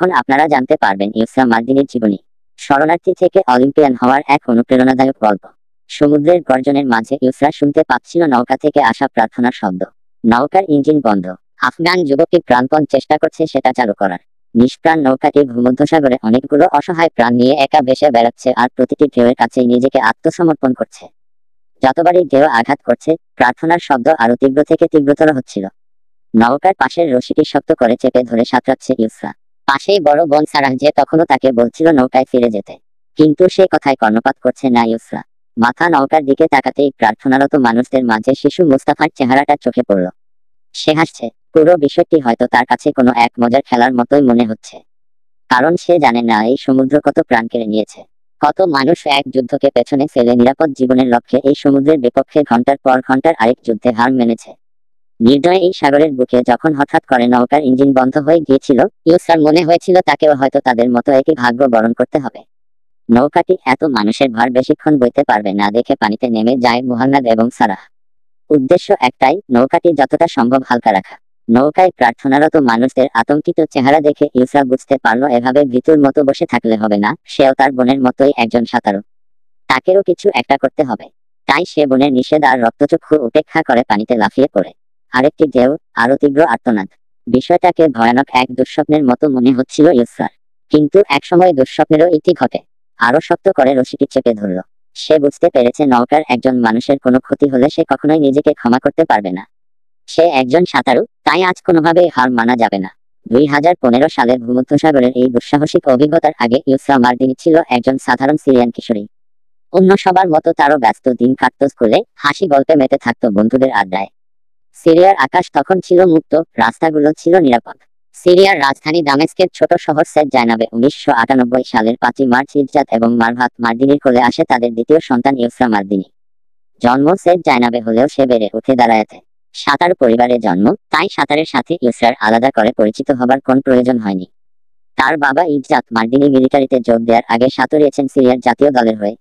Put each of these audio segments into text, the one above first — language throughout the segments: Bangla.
এখন আপনারা জানতে পারবেন ইউসা মার্দিনের জীবনী শরণার্থী থেকে অলিম্পিয়ান হওয়ার এক অনুপ্রেরণাদায়ক গল্প সমুদ্রের গর্জনের মাঝে ইউসরা শুনতে পাচ্ছিল নৌকা থেকে আসা প্রার্থনার শব্দ নৌকার ইঞ্জিন বন্ধ আফগান যুবকটি প্রাণপণ চেষ্টা করছে সেটা চালু করার নিষ্প্রাণ নৌকাটি ভূমধ্যসাগরে অনেকগুলো অসহায় প্রাণ নিয়ে একা ভেসে বেড়াচ্ছে আর প্রতিটি ঢেউয়ের কাছে নিজেকে আত্মসমর্পণ করছে যতবারই ঢেউ আঘাত করছে প্রার্থনার শব্দ আরো তীব্র থেকে তীব্রতর হচ্ছিল নৌকার পাশের রশিটি শক্ত করে চেপে ধরে সাঁতরাচ্ছে ইউসরা পাশেই বড় বোন সারাহ যে তখনও তাকে বলছিল নৌকায় ফিরে যেতে কিন্তু সে কথায় কর্ণপাত করছে না ইউসরা মাথা নৌকার দিকে তাকাতেই প্রার্থনারত মানুষদের মাঝে শিশু মুস্তাফার চেহারাটা চোখে পড়ল সে হাসছে পুরো বিষয়টি হয়তো তার কাছে কোনো এক মজার খেলার মতোই মনে হচ্ছে কারণ সে জানে না এই সমুদ্র কত প্রাণ কেড়ে নিয়েছে কত মানুষ এক যুদ্ধকে পেছনে ফেলে নিরাপদ জীবনের লক্ষ্যে এই সমুদ্রের বিপক্ষে ঘন্টার পর ঘন্টার আরেক যুদ্ধে হার মেনেছে নির্দয় এই সাগরের বুকে যখন হঠাৎ করে নৌকার ইঞ্জিন বন্ধ হয়ে গিয়েছিল ইউসার মনে হয়েছিল তাকেও হয়তো তাদের মতো একই ভাগ্য বরণ করতে হবে নৌকাটি এত মানুষের ভার বেশিক্ষণ বইতে পারবে না দেখে পানিতে নেমে যায় মুহান্নাদ এবং সারাহ উদ্দেশ্য একটাই নৌকাটি যতটা সম্ভব হালকা রাখা নৌকায় প্রার্থনারত মানুষদের আতঙ্কিত চেহারা দেখে ইউসরা বুঝতে পারল এভাবে ভিতুর মতো বসে থাকলে হবে না সেও তার বোনের মতোই একজন সাঁতারু তাকেও কিছু একটা করতে হবে তাই সে বোনের নিষেধ আর রক্তচক্ষু উপেক্ষা করে পানিতে লাফিয়ে পড়ে আরেকটি ঢেউ আরো তীব্র আর্তনাদ বিষয়টাকে ভয়ানক এক দুঃস্বপ্নের মতো মনে হচ্ছিল ইউসার কিন্তু একসময় দুঃস্বপ্নেরও ইতি ঘটে আরো শক্ত করে রশিটি চেপে ধরল সে বুঝতে পেরেছে নৌকার একজন মানুষের কোনো ক্ষতি হলে সে কখনোই নিজেকে ক্ষমা করতে পারবে না সে একজন সাঁতারু তাই আজ কোনোভাবেই হার মানা যাবে না দুই হাজার পনেরো সালে ভূমধ্যসাগরের এই দুঃসাহসিক অভিজ্ঞতার আগে ইউসরা মার্দিনী ছিল একজন সাধারণ সিরিয়ান কিশোরী অন্য সবার মতো তারও ব্যস্ত দিন কাটত স্কুলে হাসি গল্পে মেতে থাকতো বন্ধুদের আড্ডায় সিরিয়ার আকাশ তখন ছিল মুক্ত রাস্তাগুলো ছিল নিরাপদ সিরিয়ার রাজধানী দামেস্কের ছোট শহর সেট জায়নাবে উনিশশো আটানব্বই সালের পাঁচই মার্চ ইজাত এবং মারভাত মার্দিনীর কোলে আসে তাদের দ্বিতীয় সন্তান ইউসরা মার্দিনী জন্ম সেট জায়নাবে হলেও সে বেড়ে উঠে দাঁড়ায়তে সাঁতার পরিবারে জন্ম তাই সাঁতারের সাথে ইউসরার আলাদা করে পরিচিত হবার কোন প্রয়োজন হয়নি তার বাবা ইজাত মার্দিনী মিলিটারিতে যোগ দেওয়ার আগে সাঁতরিয়েছেন সিরিয়ার জাতীয় দলের হয়ে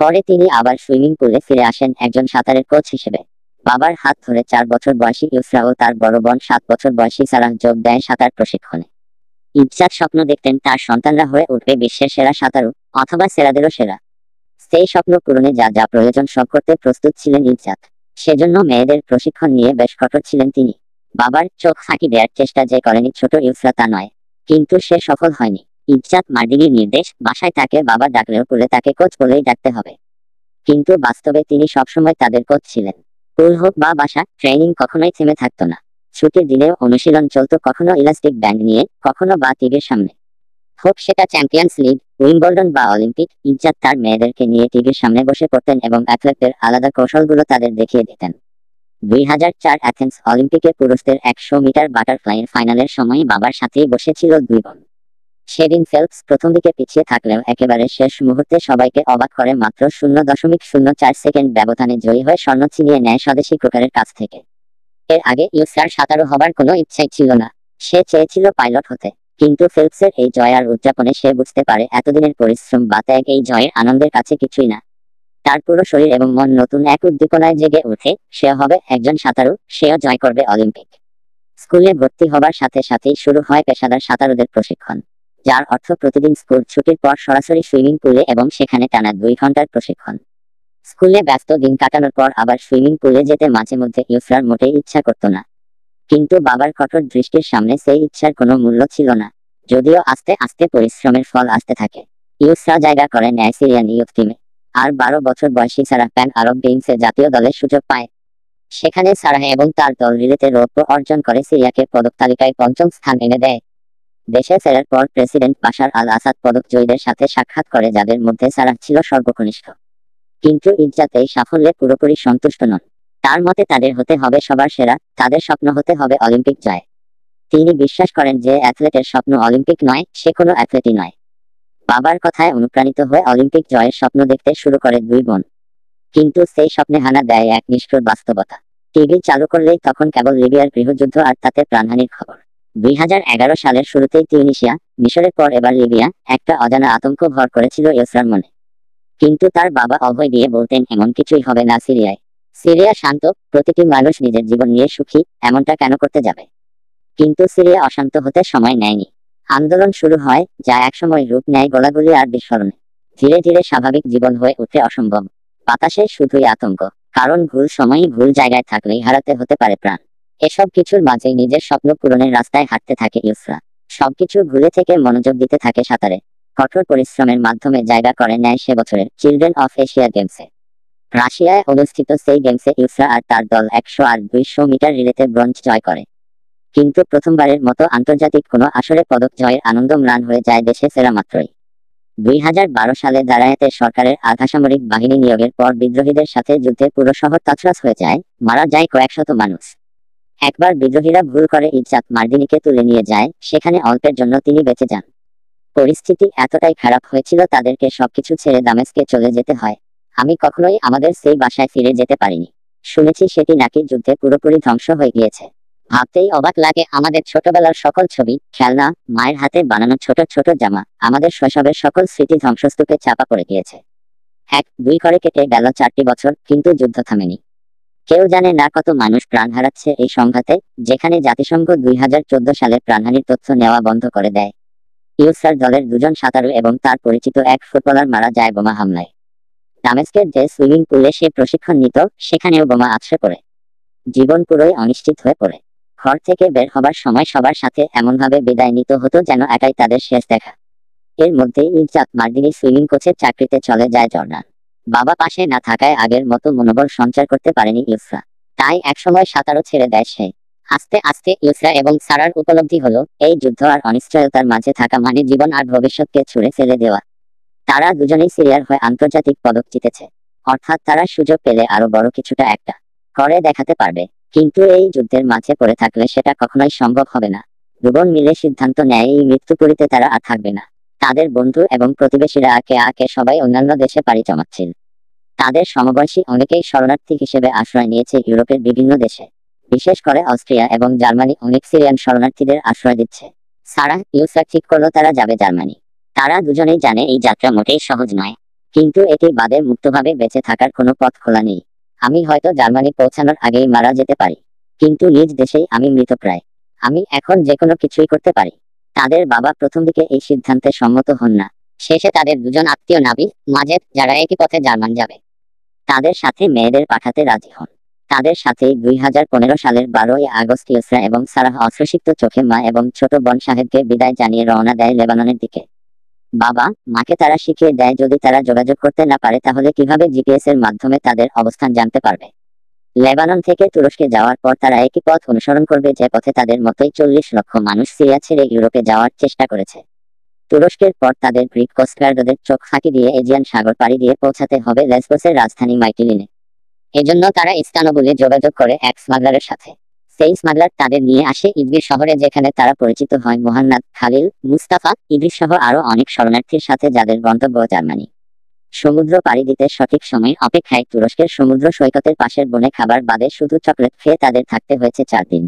পরে তিনি আবার সুইমিং পুলে ফিরে আসেন একজন সাঁতারের কোচ হিসেবে বাবার হাত ধরে চার বছর বয়সী ইউসরা ও তার বড় বোন সাত বছর বয়সী সারাহ যোগ দেয় সাঁতার প্রশিক্ষণে ইজ্জাত স্বপ্ন দেখতেন তার সন্তানরা হয়ে উঠবে বিশ্বের সেরা সাঁতারু অথবা সেরাদেরও সেরা সেই স্বপ্ন পূরণে যা যা প্রয়োজন সব করতে প্রস্তুত ছিলেন ইজ্জাত সেজন্য মেয়েদের প্রশিক্ষণ নিয়ে বেশ কঠোর ছিলেন তিনি বাবার চোখ ফাঁকি দেওয়ার চেষ্টা যে করেনি ছোট ইউসরা তা নয় কিন্তু সে সফল হয়নি ইজ্জাত মার্দিনীর নির্দেশ বাসায় তাকে বাবা ডাকলেও করে তাকে কোচ বলেই ডাকতে হবে কিন্তু বাস্তবে তিনি সবসময় তাদের কোচ ছিলেন স্কুল হোক বা বাসা ট্রেনিং কখনোই থেমে থাকতো না ছুটির দিনেও অনুশীলন চলত কখনো ইলাস্টিক ব্যান্ড নিয়ে কখনো বা টিভির সামনে হোক সেটা চ্যাম্পিয়ন্স লিগ উইম্বলডন বা অলিম্পিক ইজ্জাত তার মেয়েদেরকে নিয়ে টিভির সামনে বসে করতেন এবং অ্যাথলেটদের আলাদা কৌশলগুলো তাদের দেখিয়ে দিতেন দুই হাজার চার অ্যাথেন্স অলিম্পিকে পুরুষদের একশো মিটার বাটারফ্লাইয়ের ফাইনালের সময় বাবার সাথেই বসেছিল দুই বোন সেদিন ফেলপস প্রথম দিকে পিছিয়ে থাকলেও একেবারে শেষ মুহূর্তে সবাইকে অবাক করে মাত্র শূন্য দশমিক শূন্য চার সেকেন্ড ব্যবধানে জয়ী হয়ে স্বর্ণ ছিনিয়ে নেয় স্বদেশী ক্রুকারের কাছ থেকে এর আগে ইউসার সাঁতারু হবার কোনো ইচ্ছাই ছিল না সে চেয়েছিল পাইলট হতে কিন্তু ফেল্পসের এই জয় আর উদযাপনে সে বুঝতে পারে এতদিনের পরিশ্রম বা ত্যাগ এই জয়ের আনন্দের কাছে কিছুই না তার পুরো শরীর এবং মন নতুন এক উদ্দীপনায় জেগে উঠে সে হবে একজন সাঁতারু সেও জয় করবে অলিম্পিক স্কুলে ভর্তি হবার সাথে সাথেই শুরু হয় পেশাদার সাঁতারুদের প্রশিক্ষণ যার অর্থ প্রতিদিন স্কুল ছুটির পর সরাসরি সুইমিং পুলে এবং সেখানে টানা দুই ঘন্টার প্রশিক্ষণ স্কুলে ব্যস্ত দিন কাটানোর পর আবার সুইমিং পুলে যেতে মাঝে মধ্যে ইউফরার মোটেই ইচ্ছা করত না কিন্তু বাবার কঠোর দৃষ্টির সামনে সেই ইচ্ছার কোনো মূল্য ছিল না যদিও আস্তে আস্তে পরিশ্রমের ফল আসতে থাকে ইউসরা জায়গা করে ন্যায় সিরিয়ান ইউথ টিমে আর বারো বছর বয়সী সারা প্যান আরব গেমসে জাতীয় দলের সুযোগ পায় সেখানে সারাহ এবং তার দল রিলেতে রৌপ্য অর্জন করে সিরিয়াকে পদক তালিকায় পঞ্চম স্থান এনে দেয় দেশে ফেরার পর প্রেসিডেন্ট বাশার আল আসাদ পদকজয়ীদের সাথে সাক্ষাৎ করে যাদের মধ্যে সারাহ ছিল সর্বকনিষ্ঠ কিন্তু ইজ্জাতে এই সাফল্যে পুরোপুরি সন্তুষ্ট নন তার মতে তাদের হতে হবে সবার সেরা তাদের স্বপ্ন হতে হবে অলিম্পিক জয় তিনি বিশ্বাস করেন যে অ্যাথলেটের স্বপ্ন অলিম্পিক নয় সে কোনো অ্যাথলেটই নয় বাবার কথায় অনুপ্রাণিত হয়ে অলিম্পিক জয়ের স্বপ্ন দেখতে শুরু করে দুই বোন কিন্তু সেই স্বপ্নে হানা দেয় এক নিষ্ঠুর বাস্তবতা টিভি চালু করলেই তখন কেবল লিবিয়ার গৃহযুদ্ধ আর তাতে প্রাণহানির খবর 2011 সালের শুরুতেই তিউনিশিয়া মিশরের পর এবার লিবিয়া একটা অজানা আতঙ্ক ভর করেছিল ইসরার মনে কিন্তু তার বাবা অভয় দিয়ে বলতেন এমন কিছুই হবে না সিরিয়ায় সিরিয়া শান্ত প্রতিটি মানুষ নিজের জীবন নিয়ে সুখী এমনটা কেন করতে যাবে কিন্তু সিরিয়া অশান্ত হতে সময় নেয়নি আন্দোলন শুরু হয় যা একসময় রূপ নেয় গোলাগুলি আর বিস্ফোরণে ধীরে ধীরে স্বাভাবিক জীবন হয়ে উঠে অসম্ভব বাতাসে শুধুই আতঙ্ক কারণ ভুল সময়ই ভুল জায়গায় থাকলেই হারাতে হতে পারে প্রাণ এসব কিছুর মাঝে নিজের স্বপ্ন পূরণের রাস্তায় হাঁটতে থাকে ইউসরা সবকিছু ভুলে থেকে মনোযোগ দিতে থাকে সাঁতারে কঠোর পরিশ্রমের মাধ্যমে জায়গা করে নেয় সে বছরের চিলড্রেন অফ এশিয়া গেমসে রাশিয়ায় অনুষ্ঠিত সেই গেমসে ইউসরা আর তার দল একশো আর দুইশো মিটার রিলেতে ব্রঞ্জ জয় করে কিন্তু প্রথমবারের মতো আন্তর্জাতিক কোনো আসরে পদক জয়ের আনন্দ ম্লান হয়ে যায় দেশে সেরা মাত্রই দুই হাজার বারো সালে দারায়াতে সরকারের আধাসামরিক বাহিনী নিয়োগের পর বিদ্রোহীদের সাথে যুদ্ধে পুরো শহর তাছরাস হয়ে যায় মারা যায় কয়েকশত মানুষ একবার বিদ্রোহীরা ভুল করে ইজাক মার্দিনীকে তুলে নিয়ে যায় সেখানে অল্পের জন্য তিনি বেঁচে যান পরিস্থিতি এতটাই খারাপ হয়েছিল তাদেরকে সবকিছু ছেড়ে দামেস্কে চলে যেতে হয় আমি কখনোই আমাদের সেই বাসায় ফিরে যেতে পারিনি শুনেছি সেটি নাকি যুদ্ধে পুরোপুরি ধ্বংস হয়ে গিয়েছে ভাবতেই অবাক লাগে আমাদের ছোটবেলার সকল ছবি খেলনা মায়ের হাতে বানানো ছোট ছোট জামা আমাদের শৈশবের সকল স্মৃতি ধ্বংসস্তূপে চাপা পড়ে গিয়েছে এক দুই করে কেটে গেল চারটি বছর কিন্তু যুদ্ধ থামেনি কেউ জানে না কত মানুষ প্রাণ হারাচ্ছে এই সংঘাতে যেখানে জাতিসংঘ দুই সালে প্রাণহানির তথ্য নেওয়া বন্ধ করে দেয় ইউসার দলের দুজন সাঁতারু এবং তার পরিচিত এক ফুটবলার মারা যায় বোমা হামলায় দামেস্কের যে সুইমিং পুলে সে প্রশিক্ষণ নিত সেখানেও বোমা আছড়ে পড়ে জীবন পুরোই অনিশ্চিত হয়ে পড়ে ঘর থেকে বের হবার সময় সবার সাথে এমনভাবে বিদায় নিত হতো যেন একাই তাদের শেষ দেখা এর মধ্যে ইজাত মার্দিনী সুইমিং কোচের চাকরিতে চলে যায় জর্নাল বাবা পাশে না থাকায় আগের মতো মনোবল সঞ্চার করতে পারেনি ইউসরা তাই একসময় সাঁতারও ছেড়ে দেয় সে আস্তে আস্তে ইউসরা এবং সারার উপলব্ধি হলো এই যুদ্ধ আর অনিশ্চয়তার মাঝে থাকা মানে জীবন আর ভবিষ্যৎকে ছুঁড়ে ফেলে দেওয়া তারা দুজনেই সিরিয়ার হয়ে আন্তর্জাতিক পদক জিতেছে অর্থাৎ তারা সুযোগ পেলে আরো বড় কিছুটা একটা করে দেখাতে পারবে কিন্তু এই যুদ্ধের মাঝে পড়ে থাকলে সেটা কখনোই সম্ভব হবে না দুবন মিলে সিদ্ধান্ত নেয় এই মৃত্যু করিতে তারা আর থাকবে না তাদের বন্ধু এবং প্রতিবেশীরা আঁকে আঁকে সবাই অন্যান্য দেশে পাড়ি জমাচ্ছিল তাদের সমবয়সী অনেকেই শরণার্থী হিসেবে আশ্রয় নিয়েছে ইউরোপের বিভিন্ন দেশে বিশেষ করে অস্ট্রিয়া এবং জার্মানি অনেক সিরিয়ান শরণার্থীদের আশ্রয় দিচ্ছে সারা ইউসাক ঠিক করলো তারা যাবে জার্মানি তারা দুজনেই জানে এই যাত্রা মোটেই সহজ নয় কিন্তু এটি বাদে মুক্তভাবে বেঁচে থাকার কোনো পথ খোলা নেই আমি হয়তো জার্মানি পৌঁছানোর আগেই মারা যেতে পারি কিন্তু নিজ দেশেই আমি মৃতপ্রায় আমি এখন যে কোনো কিছুই করতে পারি তাদের বাবা প্রথম দিকে এই সিদ্ধান্তে সম্মত হন না শেষে তাদের দুজন আত্মীয় নাবি মাঝে যারা একই পথে জার্মান যাবে তাদের সাথে মেয়েদের পাঠাতে রাজি হন তাদের সাথে দুই হাজার পনেরো সালের বারোই আগস্ট ইউসরা এবং সারাহ অশ্রসিক্ত চোখে মা এবং ছোট বন সাহেবকে বিদায় জানিয়ে রওনা দেয় লেবাননের দিকে বাবা মাকে তারা শিখিয়ে দেয় যদি তারা যোগাযোগ করতে না পারে তাহলে কিভাবে জিপিএস এর মাধ্যমে তাদের অবস্থান জানতে পারবে লেবানন থেকে তুরস্কে যাওয়ার পর তারা একই পথ অনুসরণ করবে যে পথে তাদের মতোই চল্লিশ লক্ষ মানুষ সিরিয়া ছেড়ে ইউরোপে যাওয়ার চেষ্টা করেছে তুরস্কের পর তাদের গ্রিক কোস্টগার্ডদের চোখ ফাঁকি দিয়ে এজিয়ান সাগর পাড়ি দিয়ে পৌঁছাতে হবে লেসবোসের রাজধানী মাইটিলিনে এজন্য তারা ইস্তানবুলে যোগাযোগ করে এক স্মাগলারের সাথে সেই স্মাগলার তাদের নিয়ে আসে ইদ্রিস শহরে যেখানে তারা পরিচিত হয় মোহান্নাদ খালিল মুস্তাফা ইদ্রিস সহ আরও অনেক শরণার্থীর সাথে যাদের গন্তব্য জার্মানি সমুদ্র পাড়ি দিতে সঠিক সময় অপেক্ষায় তুরস্কের সমুদ্র সৈকতের পাশের বনে খাবার বাদে শুধু চকলেট খেয়ে তাদের থাকতে হয়েছে চার দিন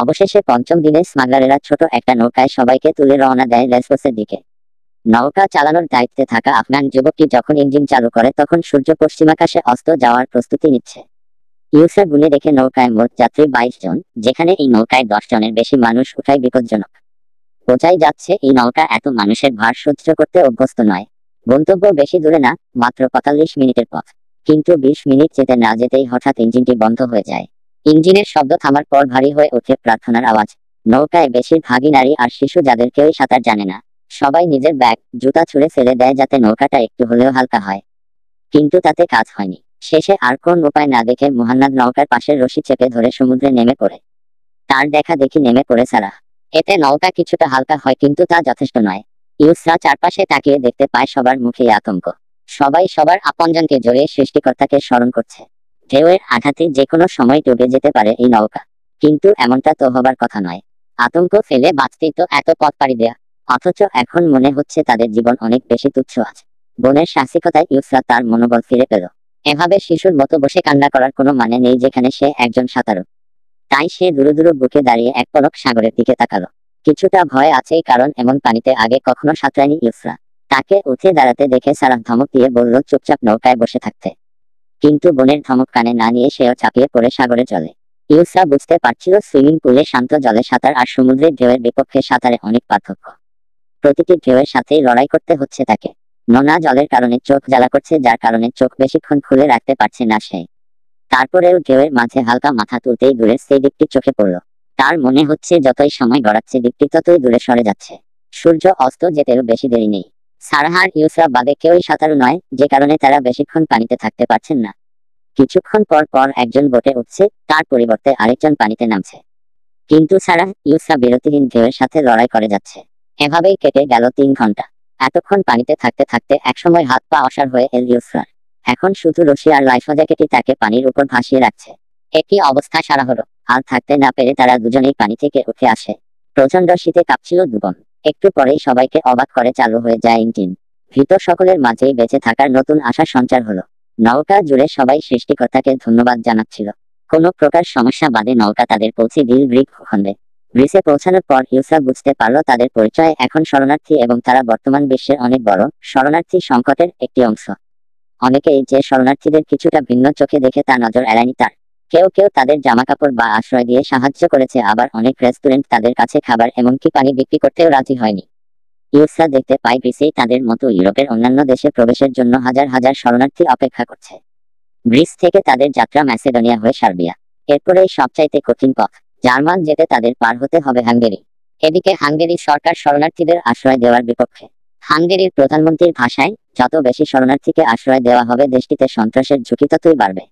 অবশেষে পঞ্চম দিনে স্মাগলারেরা ছোট একটা নৌকায় সবাইকে তুলে রওনা দেয় লেসকোসের দিকে নৌকা চালানোর দায়িত্বে থাকা আফগান যুবকটি যখন ইঞ্জিন চালু করে তখন সূর্য পশ্চিমাকাশে অস্ত যাওয়ার প্রস্তুতি নিচ্ছে ইউসা গুনে দেখে নৌকায় মোট যাত্রী বাইশ জন যেখানে এই নৌকায় দশ জনের বেশি মানুষ উঠাই বিপজ্জনক বোঝাই যাচ্ছে এই নৌকা এত মানুষের ভার সহ্য করতে অভ্যস্ত নয় গন্তব্য বেশি দূরে না মাত্র পঁয়তাল্লিশ মিনিটের পথ কিন্তু বিশ মিনিট যেতে না যেতেই হঠাৎ ইঞ্জিনটি বন্ধ হয়ে যায় ইঞ্জিনের শব্দ থামার পর ভারী হয়ে ওঠে প্রার্থনার আওয়াজ নৌকায় বেশিরভাগই নারী আর শিশু যাদের কেউই সাঁতার জানে না সবাই নিজের ব্যাগ জুতা ছুঁড়ে ফেলে দেয় যাতে নৌকাটা একটু হলেও হালকা হয় কিন্তু তাতে কাজ হয়নি শেষে আর কোন উপায় না দেখে মোহান্নাদ নৌকার পাশের রশি চেপে ধরে সমুদ্রে নেমে পড়ে তার দেখা দেখি নেমে পড়ে সারা এতে নৌকা কিছুটা হালকা হয় কিন্তু তা যথেষ্ট নয় ইউসরা চারপাশে তাকিয়ে দেখতে পায় সবার মুখে আতঙ্ক সবাই সবার আপনজনকে জড়িয়ে সৃষ্টিকর্তাকে স্মরণ করছে ঢেউয়ের আঘাতে যে কোনো সময় ডুবে যেতে পারে এই নৌকা কিন্তু এমনটা তো হবার কথা নয় আতঙ্ক ফেলে বাঁচতেই তো এত পথ পাড়ি দেয়া অথচ এখন মনে হচ্ছে তাদের জীবন অনেক বেশি তুচ্ছ আছে বোনের সাহসিকতায় ইউসরা তার মনোবল ফিরে পেল এভাবে শিশুর মতো বসে কান্না করার কোনো মানে নেই যেখানে সে একজন সাঁতারু তাই সে দূরে দূরে বুকে দাঁড়িয়ে এক পলক সাগরের দিকে তাকালো কিছুটা ভয় আছেই কারণ এমন পানিতে আগে কখনো সাঁতরায়নি ইউফরা তাকে উঠে দাঁড়াতে দেখে সারাহ ধমক দিয়ে বলল চুপচাপ নৌকায় বসে থাকতে কিন্তু বোনের ধমক কানে না নিয়ে সেও চাপিয়ে পড়ে সাগরে চলে ইউসরা বুঝতে পারছিল সুইমিং পুলে শান্ত জলে সাঁতার আর সমুদ্রের ঢেউয়ের বিপক্ষে সাঁতারে অনেক পার্থক্য প্রতিটি ঢেউয়ের সাথেই লড়াই করতে হচ্ছে তাকে নোনা জলের কারণে চোখ জ্বালা করছে যার কারণে চোখ বেশিক্ষণ খুলে রাখতে পারছে না সে তারপরেও ঢেউয়ের মাঝে হালকা মাথা তুলতেই দূরের সেই দিকটি চোখে পড়ল তার মনে হচ্ছে যতই সময় গড়াচ্ছে দীপ্তি ততই দূরে সরে যাচ্ছে সূর্য অস্ত যেতেও বেশি দেরি নেই সারাহার ইউসরা বাদে কেউই সাঁতারু নয় যে কারণে তারা বেশিক্ষণ পানিতে থাকতে পারছেন না কিছুক্ষণ পর পর একজন বোটে উঠছে তার পরিবর্তে আরেকজন পানিতে নামছে কিন্তু সারা ইউসরা বিরতিহীন ঢেউয়ের সাথে লড়াই করে যাচ্ছে এভাবেই কেটে গেল তিন ঘন্টা এতক্ষণ পানিতে থাকতে থাকতে একসময় হাত পা অসার হয়ে এল ইউসরার এখন শুধু রশি আর লাইফা জ্যাকেটই তাকে পানির উপর ভাসিয়ে রাখছে একই অবস্থা সারা হলো হাল থাকতে না পেরে তারা দুজনেই পানি থেকে উঠে আসে প্রচন্ড শীতে কাঁপছিল দুবন একটু পরেই সবাইকে অবাক করে চালু হয়ে যায় ইঞ্জিন ভীত সকলের মাঝেই বেঁচে থাকার নতুন আশা সঞ্চার হলো নৌকা জুড়ে সবাই সৃষ্টিকর্তাকে ধন্যবাদ জানাচ্ছিল কোনো প্রকার সমস্যা বাদে নৌকা তাদের পৌঁছে দিল ব্রিক ভূখণ্ডে গ্রিসে পৌঁছানোর পর ইউসা বুঝতে পারল তাদের পরিচয় এখন শরণার্থী এবং তারা বর্তমান বিশ্বের অনেক বড় শরণার্থী সংকটের একটি অংশ অনেকেই যে শরণার্থীদের কিছুটা ভিন্ন চোখে দেখে তা নজর এড়ায়নি তার কেউ কেউ তাদের জামাকাপড় বা আশ্রয় দিয়ে সাহায্য করেছে আবার অনেক রেস্টুরেন্ট তাদের কাছে খাবার এমনকি পানি বিক্রি করতেও রাজি হয়নি ইউসরা দেখতে পাই গ্রিসেই তাদের মতো ইউরোপের অন্যান্য দেশে প্রবেশের জন্য হাজার হাজার শরণার্থী অপেক্ষা করছে গ্রিস থেকে তাদের যাত্রা ম্যাসেডোনিয়া হয়ে সার্বিয়া এরপরে সবচাইতে কঠিন পথ জার্মান যেতে তাদের পার হতে হবে হাঙ্গেরি এদিকে হাঙ্গেরি সরকার শরণার্থীদের আশ্রয় দেওয়ার বিপক্ষে হাঙ্গেরির প্রধানমন্ত্রীর ভাষায় যত বেশি শরণার্থীকে আশ্রয় দেওয়া হবে দেশটিতে সন্ত্রাসের ঝুঁকি ততই বাড়বে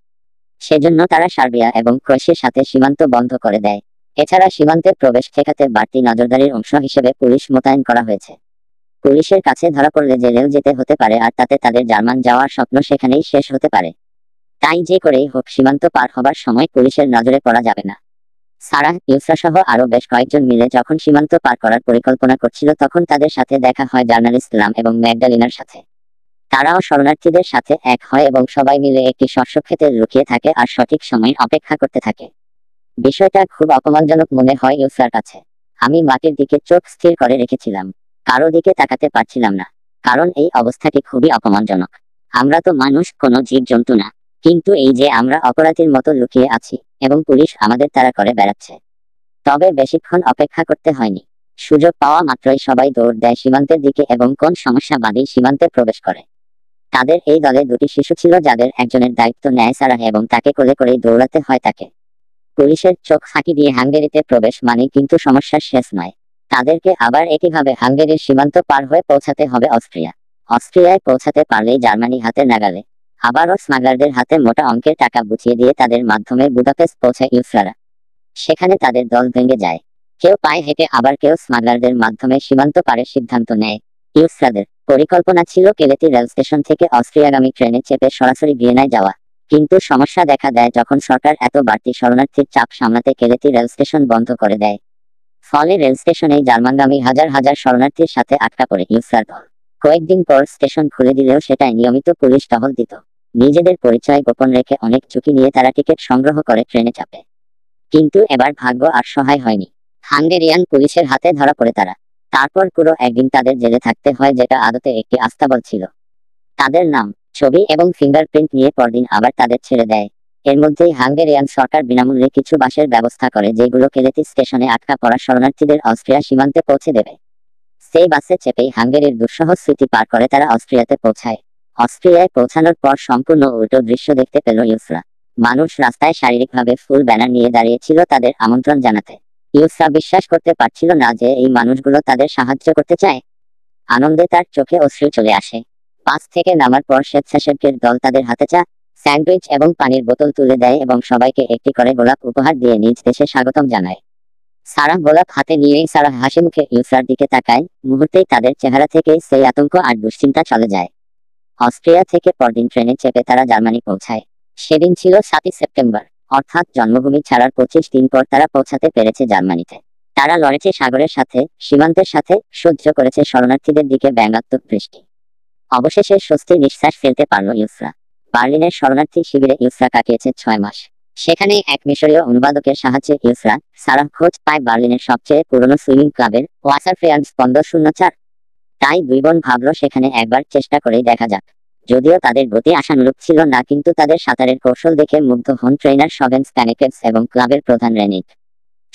সেজন্য তারা সার্বিয়া এবং ক্রোয়েশিয়ার সাথে সীমান্ত বন্ধ করে দেয় এছাড়া সীমান্তে প্রবেশ ঠেকাতে বাড়তি নজরদারির অংশ হিসেবে পুলিশ মোতায়েন করা হয়েছে পুলিশের কাছে ধরা পড়লে রেল যেতে হতে পারে আর তাতে তাদের জার্মান যাওয়ার স্বপ্ন সেখানেই শেষ হতে পারে তাই যে করেই হোক সীমান্ত পার হবার সময় পুলিশের নজরে পড়া যাবে না সারা ইউসরা সহ আরো বেশ কয়েকজন মিলে যখন সীমান্ত পার করার পরিকল্পনা করছিল তখন তাদের সাথে দেখা হয় জার্নালিস্ট লাম এবং ম্যাকডালিনার সাথে তারাও শরণার্থীদের সাথে এক হয় এবং সবাই মিলে একটি শস্য ক্ষেত্রে লুকিয়ে থাকে আর সঠিক সময় অপেক্ষা করতে থাকে বিষয়টা খুব অপমানজনক মনে হয় ইউসার কাছে আমি মাটির দিকে চোখ স্থির করে রেখেছিলাম কারো দিকে তাকাতে পারছিলাম না কারণ এই অবস্থাটি খুবই অপমানজনক আমরা তো মানুষ কোনো জীবজন্তু না কিন্তু এই যে আমরা অপরাধীর মতো লুকিয়ে আছি এবং পুলিশ আমাদের তারা করে বেড়াচ্ছে তবে বেশিক্ষণ অপেক্ষা করতে হয়নি সুযোগ পাওয়া মাত্রই সবাই দৌড় দেয় সীমান্তের দিকে এবং কোন সমস্যা বাদী সীমান্তে প্রবেশ করে তাদের এই দলে দুটি শিশু ছিল যাদের একজনের দায়িত্ব নেয় সারাহে এবং তাকে কোলে করেই দৌড়াতে হয় তাকে পুলিশের চোখ ফাঁকি দিয়ে হাঙ্গেরিতে প্রবেশ মানে কিন্তু সমস্যার শেষ নয় তাদেরকে আবার একইভাবে হাঙ্গেরির সীমান্ত পার হয়ে পৌঁছাতে হবে অস্ট্রিয়া অস্ট্রিয়ায় পৌঁছাতে পারলেই জার্মানি হাতে নাগালে আবারও স্মাগলারদের হাতে মোটা অঙ্কের টাকা বুঝিয়ে দিয়ে তাদের মাধ্যমে বুদাপেস্ট পৌঁছে ইউসরারা সেখানে তাদের দল ভেঙে যায় কেউ পায়ে হেঁটে আবার কেউ স্মাগলারদের মাধ্যমে সীমান্ত পারে সিদ্ধান্ত নেয় ইউসাদের পরিকল্পনা ছিল কেলেটি রেল স্টেশন থেকে অস্ট্রিয়াগামী ট্রেনে চেপে সরাসরি ভিয়েনায় যাওয়া কিন্তু সমস্যা দেখা দেয় যখন সরকার এত বাড়তি শরণার্থীর চাপ সামলাতে কেলেতি রেল স্টেশন বন্ধ করে দেয় ফলে রেল স্টেশনে জার্মানগামী হাজার হাজার শরণার্থীর সাথে আটকা পড়ে ইউসার দল কয়েকদিন পর স্টেশন খুলে দিলেও সেটাই নিয়মিত পুলিশ টহল দিত নিজেদের পরিচয় গোপন রেখে অনেক ঝুঁকি নিয়ে তারা টিকিট সংগ্রহ করে ট্রেনে চাপে কিন্তু এবার ভাগ্য আর সহায় হয়নি হাঙ্গেরিয়ান পুলিশের হাতে ধরা পড়ে তারা তারপর পুরো একদিন তাদের জেলে থাকতে হয় যেটা আদতে একটি আস্তাবল ছিল তাদের নাম ছবি এবং ফিঙ্গারপ্রিন্ট নিয়ে পরদিন আবার তাদের ছেড়ে দেয় এর মধ্যেই হাঙ্গেরিয়ান সরকার বিনামূল্যে কিছু বাসের ব্যবস্থা করে যেগুলো কেলেতি স্টেশনে আটকা পড়া শরণার্থীদের অস্ট্রিয়া সীমান্তে পৌঁছে দেবে সেই বাসে চেপেই হাঙ্গেরির দুঃসহ স্মৃতি পার করে তারা অস্ট্রিয়াতে পৌঁছায় অস্ট্রিয়ায় পৌঁছানোর পর সম্পূর্ণ উল্টো দৃশ্য দেখতে পেল ইউসরা মানুষ রাস্তায় শারীরিকভাবে ফুল ব্যানার নিয়ে দাঁড়িয়েছিল তাদের আমন্ত্রণ জানাতে ইউসা বিশ্বাস করতে পারছিল না যে এই মানুষগুলো তাদের সাহায্য করতে চায় আনন্দে তার চোখে অশ্রু চলে আসে পাঁচ থেকে নামার পর স্বেচ্ছাসেবকের দল তাদের হাতে চা স্যান্ডউইচ এবং পানির বোতল তুলে দেয় এবং সবাইকে একটি করে গোলাপ উপহার দিয়ে নিজ দেশে স্বাগতম জানায় সারা গোলাপ হাতে নিয়েই সারা হাসি মুখে ইউসার দিকে তাকায় মুহূর্তেই তাদের চেহারা থেকে সেই আতঙ্ক আর দুশ্চিন্তা চলে যায় অস্ট্রিয়া থেকে পরদিন ট্রেনে চেপে তারা জার্মানি পৌঁছায় সেদিন ছিল সাতই সেপ্টেম্বর অর্থাৎ জন্মভূমি ছাড়ার পঁচিশ দিন পর তারা পৌঁছাতে পেরেছে জার্মানিতে তারা লড়েছে সাগরের সাথে সীমান্তের সাথে সহ্য করেছে শরণার্থীদের দিকে ব্যঙ্গাত্মক বৃষ্টি অবশেষে স্বস্তির নিঃশ্বাস ফেলতে পারল ইউসরা বার্লিনের শরণার্থী শিবিরে ইউসরা কাটিয়েছে ছয় মাস সেখানে এক মিশরীয় অনুবাদকের সাহায্যে ইউসরা সারা খোঁজ পায় বার্লিনের সবচেয়ে পুরনো সুইমিং ক্লাবের ওয়াসার ফেয়ার স্পন্দ শূন্য চার তাই দুই বোন ভাবল সেখানে একবার চেষ্টা করেই দেখা যাক যদিও তাদের গতি আশানুরূপ ছিল না কিন্তু তাদের সাঁতারের কৌশল দেখে মুগ্ধ হন ট্রেনার সবেন স্প্যানেকেটস এবং ক্লাবের প্রধান রেনিক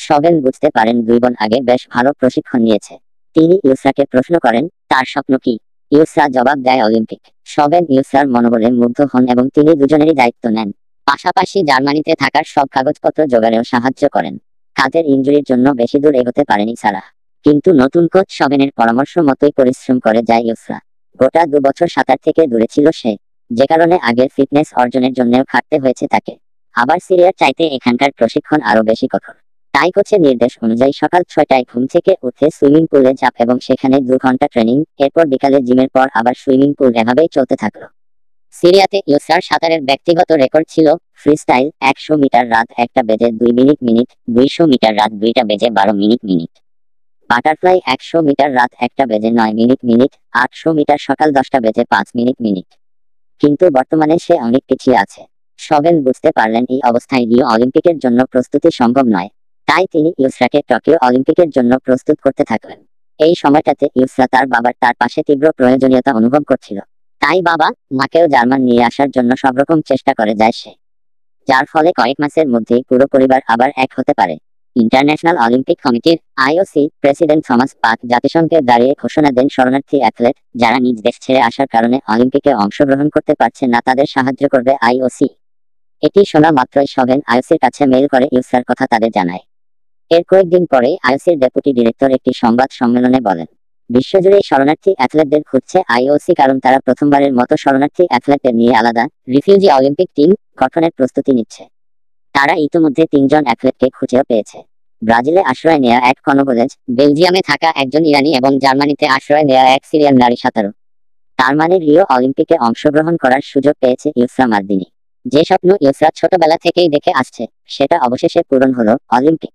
সবেন বুঝতে পারেন দুই বোন আগে বেশ ভালো প্রশিক্ষণ নিয়েছে তিনি ইউসরাকে প্রশ্ন করেন তার স্বপ্ন কি ইউসরা জবাব দেয় অলিম্পিক সবেন ইউসরার মনোবলে মুগ্ধ হন এবং তিনি দুজনেরই দায়িত্ব নেন পাশাপাশি জার্মানিতে থাকার সব কাগজপত্র জোগাড়েও সাহায্য করেন কাদের ইঞ্জুরির জন্য বেশি দূর এগোতে পারেনি সারা কিন্তু নতুন কোচ সবেনের পরামর্শ মতোই পরিশ্রম করে যায় ইউসরা গোটা দু বছর সাঁতার থেকে দূরে ছিল সে যে কারণে আগের ফিটনেস অর্জনের জন্য খাটতে হয়েছে তাকে আবার সিরিয়ার চাইতে এখানকার প্রশিক্ষণ আরো বেশি কঠোর তাই কোচের নির্দেশ অনুযায়ী সকাল ছয়টায় ঘুম থেকে উঠে সুইমিং পুলে চাপ এবং সেখানে দু ঘন্টা ট্রেনিং এরপর বিকালে জিমের পর আবার সুইমিং পুল এভাবেই চলতে থাকলো সিরিয়াতে ইউসার সাঁতারের ব্যক্তিগত রেকর্ড ছিল ফ্রিস্টাইল একশো মিটার রাত একটা বেজে দুই মিনিট মিনিট দুইশো মিটার রাত দুইটা বেজে বারো মিনিট মিনিট বাটারফ্লাই একশো মিটার রাত একটা বেজে নয় মিনিট মিনিট আটশো মিটার সকাল দশটা বেজে পাঁচ মিনিট মিনিট কিন্তু বর্তমানে সে অনেক পিছিয়ে আছে সবেন বুঝতে পারলেন এই অবস্থায় রিও অলিম্পিকের জন্য প্রস্তুতি সম্ভব নয় তাই তিনি ইউসরাকে টকিও অলিম্পিকের জন্য প্রস্তুত করতে থাকলেন এই সময়টাতে ইউসরা তার বাবার তার পাশে তীব্র প্রয়োজনীয়তা অনুভব করছিল তাই বাবা মাকেও জার্মান নিয়ে আসার জন্য সব রকম চেষ্টা করে যায় সে যার ফলে কয়েক মাসের মধ্যেই পুরো পরিবার আবার এক হতে পারে ইন্টারন্যাশনাল অলিম্পিক কমিটির আইওসি প্রেসিডেন্ট থমাস পাক জাতিসংঘে দাঁড়িয়ে ঘোষণা দেন শরণার্থী অ্যাথলেট যারা নিজ দেশ ছেড়ে আসার কারণে অলিম্পিকে অংশগ্রহণ করতে পারছে না তাদের সাহায্য করবে আইওসি এটি শোনা মাত্রই সবেন আইওসির কাছে মেইল করে ইউসার কথা তাদের জানায় এর কয়েকদিন পরে আইওসির ডেপুটি ডিরেক্টর একটি সংবাদ সম্মেলনে বলেন বিশ্বজুড়ে শরণার্থী অ্যাথলেটদের খুঁজছে আইওসি কারণ তারা প্রথমবারের মতো শরণার্থী অ্যাথলেটদের নিয়ে আলাদা রিফিউজি অলিম্পিক টিম গঠনের প্রস্তুতি নিচ্ছে তারা ইতোমধ্যে তিনজন অ্যাথলেটকে খুঁজেও পেয়েছে ব্রাজিলে আশ্রয় নেয়া এক কনবলেজ বেলজিয়ামে থাকা একজন ইরানি এবং জার্মানিতে আশ্রয় নেয়া এক সিরিয়ান নারী সাঁতারু তার মানে রিও অলিম্পিকে অংশগ্রহণ করার সুযোগ পেয়েছে ইউসরা মার্দিনী যে স্বপ্ন ইউসরা ছোটবেলা থেকেই দেখে আসছে সেটা অবশেষে পূরণ হলো অলিম্পিক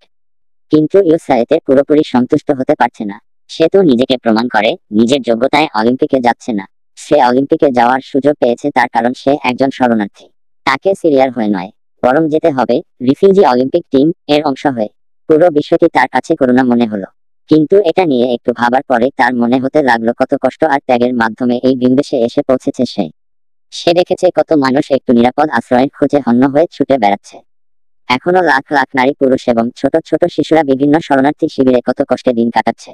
কিন্তু ইউসরা এতে পুরোপুরি সন্তুষ্ট হতে পারছে না সে তো নিজেকে প্রমাণ করে নিজের যোগ্যতায় অলিম্পিকে যাচ্ছে না সে অলিম্পিকে যাওয়ার সুযোগ পেয়েছে তার কারণ সে একজন শরণার্থী তাকে সিরিয়ার হয়ে নয় বরং যেতে হবে রিফিউজি অলিম্পিক টিম এর অংশ হয়ে পুরো বিশ্বটি তার কাছে করুণা মনে হলো কিন্তু এটা নিয়ে একটু ভাবার পরে তার মনে হতে লাগলো কত কষ্ট আর ত্যাগের মাধ্যমে এই বিন্দেশে এসে পৌঁছেছে সে সে দেখেছে কত মানুষ একটু নিরাপদ আশ্রয়ের খুঁজে হন্য হয়ে ছুটে বেড়াচ্ছে এখনো লাখ লাখ নারী পুরুষ এবং ছোট ছোট শিশুরা বিভিন্ন শরণার্থী শিবিরে কত কষ্টে দিন কাটাচ্ছে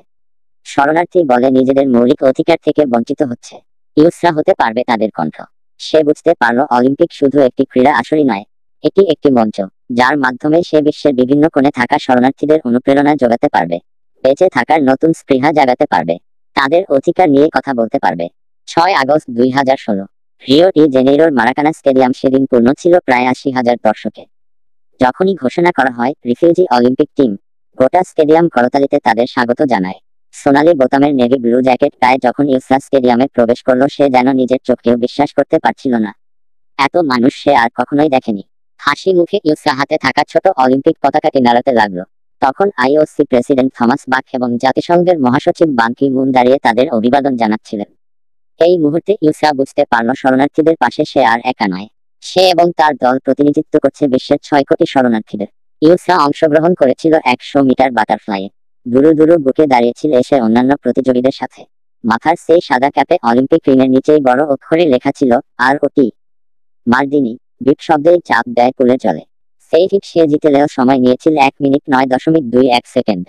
শরণার্থী বলে নিজেদের মৌলিক অধিকার থেকে বঞ্চিত হচ্ছে ইউসরা হতে পারবে তাদের কণ্ঠ সে বুঝতে পারল অলিম্পিক শুধু একটি ক্রীড়া আসরই নয় এটি একটি মঞ্চ যার মাধ্যমে সে বিশ্বের বিভিন্ন কোণে থাকা শরণার্থীদের অনুপ্রেরণা যোগাতে পারবে বেঁচে থাকার নতুন স্পৃহা জাগাতে পারবে তাদের অধিকার নিয়ে কথা বলতে পারবে ছয় আগস্ট দুই হাজার ষোলো রিও ডি মারাকানা স্টেডিয়াম সেদিন পূর্ণ ছিল প্রায় আশি হাজার দর্শকে যখনই ঘোষণা করা হয় রিফিউজি অলিম্পিক টিম গোটা স্টেডিয়াম করতালিতে তাদের স্বাগত জানায় সোনালি বোতামের নেভি ব্লু জ্যাকেট প্রায় যখন ইউসরা স্টেডিয়ামে প্রবেশ করলো সে যেন নিজের চোখকেও বিশ্বাস করতে পারছিল না এত মানুষ সে আর কখনোই দেখেনি হাসি মুখে ইউসরা হাতে থাকা ছোট অলিম্পিক পতাকাটি নাড়াতে লাগলো তখন আইওসি প্রেসিডেন্ট থমাস বাক এবং জাতিসংঘের মহাসচিব বাঙ্কি মুন দাঁড়িয়ে তাদের অভিবাদন জানাচ্ছিলেন এই মুহূর্তে ইউসরা বুঝতে পারল শরণার্থীদের পাশে সে আর একা নয় সে এবং তার দল প্রতিনিধিত্ব করছে বিশ্বের ছয় কোটি শরণার্থীদের ইউসরা অংশগ্রহণ করেছিল একশো মিটার বাটারফ্লাইয়ে দূরু দূরু বুকে দাঁড়িয়েছিল এসে অন্যান্য প্রতিযোগীদের সাথে মাথার সেই সাদা ক্যাপে অলিম্পিক রিংয়ের নিচেই বড় অক্ষরে লেখা ছিল আর ওটি মার্দিনী বিট শব্দেই চাপ দেয় বলে চলে সেই হিট সে জিতেলেও সময় নিয়েছিল এক মিনিট নয় দশমিক দুই এক সেকেন্ড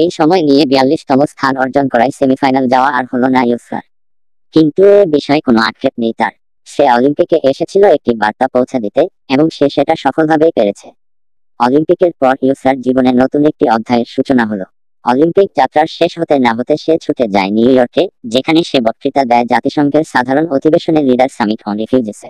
এই সময় নিয়ে বিয়াল্লিশতম স্থান অর্জন করায় সেমিফাইনাল যাওয়া আর হলো না ইউসার কিন্তু এ বিষয়ে কোনো আক্ষেপ নেই তার সে অলিম্পিকে এসেছিল একটি বার্তা পৌঁছে দিতে এবং সে সেটা সফলভাবেই পেরেছে অলিম্পিকের পর ইউসার জীবনে নতুন একটি অধ্যায়ের সূচনা হলো অলিম্পিক যাত্রার শেষ হতে না হতে সে ছুটে যায় নিউ ইয়র্কে যেখানে সে বক্তৃতা দেয় জাতিসংঘের সাধারণ অধিবেশনে লিডার সামিট অন রিফিউজেসে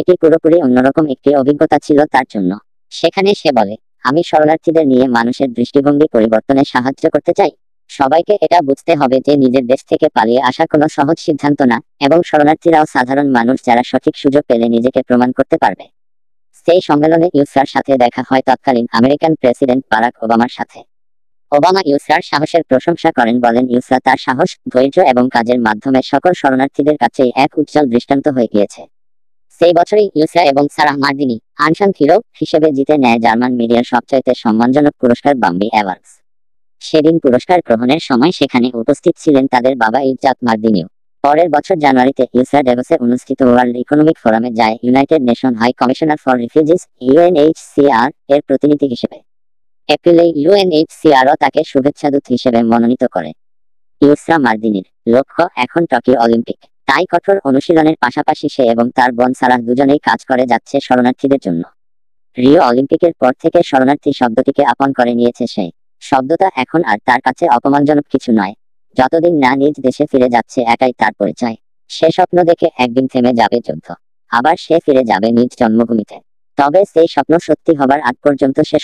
এটি পুরোপুরি অন্যরকম একটি অভিজ্ঞতা ছিল তার জন্য সেখানে সে বলে আমি শরণার্থীদের নিয়ে মানুষের দৃষ্টিভঙ্গি পরিবর্তনে সাহায্য করতে চাই সবাইকে এটা বুঝতে হবে যে নিজের দেশ থেকে পালিয়ে আসা কোনো সহজ সিদ্ধান্ত না এবং শরণার্থীরাও সাধারণ মানুষ যারা সঠিক সুযোগ পেলে নিজেকে প্রমাণ করতে পারবে সেই সম্মেলনে ইউসরার সাথে দেখা হয় তৎকালীন আমেরিকান প্রেসিডেন্ট বারাক ওবামার সাথে ওবামা ইউসরার সাহসের প্রশংসা করেন বলেন ইউসরা তার সাহস ধৈর্য এবং কাজের মাধ্যমে সকল শরণার্থীদের কাছে এক উজ্জ্বল দৃষ্টান্ত হয়ে গিয়েছে সেই বছরই ইউসিয়া এবং সারাহ মার্দিনি আনসান হিরো হিসেবে জিতে নেয় জার্মান মিডিয়ার সবচাইতে সম্মানজনক পুরস্কার বাম্বি অ্যাওয়ার্ডস সেদিন পুরস্কার গ্রহণের সময় সেখানে উপস্থিত ছিলেন তাদের বাবা ইজাত মার্দিনিও পরের বছর জানুয়ারিতে ইউসিয়া ডেভসে অনুষ্ঠিত ওয়ার্ল্ড ইকোনমিক ফোরামে যায় united nation high commissioner for refugees UNHCR এর প্রতিনিধি হিসেবে এপ্রিলে ইউএনএইচসিআরও তাকে শুভেচ্ছাদূত হিসেবে মনোনীত করে ইউসরা মার্দিনীর লক্ষ্য এখন টোকিও অলিম্পিক তাই কঠোর অনুশীলনের পাশাপাশি সে এবং তার বোন সারাহ দুজনেই কাজ করে যাচ্ছে শরণার্থীদের জন্য রিও অলিম্পিকের পর থেকে শরণার্থী শব্দটিকে আপন করে নিয়েছে সে শব্দটা এখন আর তার কাছে অপমানজনক কিছু নয় যতদিন না নিজ দেশে ফিরে যাচ্ছে একাই তার পরিচয় সে স্বপ্ন দেখে একদিন থেমে যাবে যুদ্ধ আবার সে ফিরে যাবে নিজ জন্মভূমিতে তবে সেই স্বপ্ন সত্যি হবার আগ পর্যন্ত সে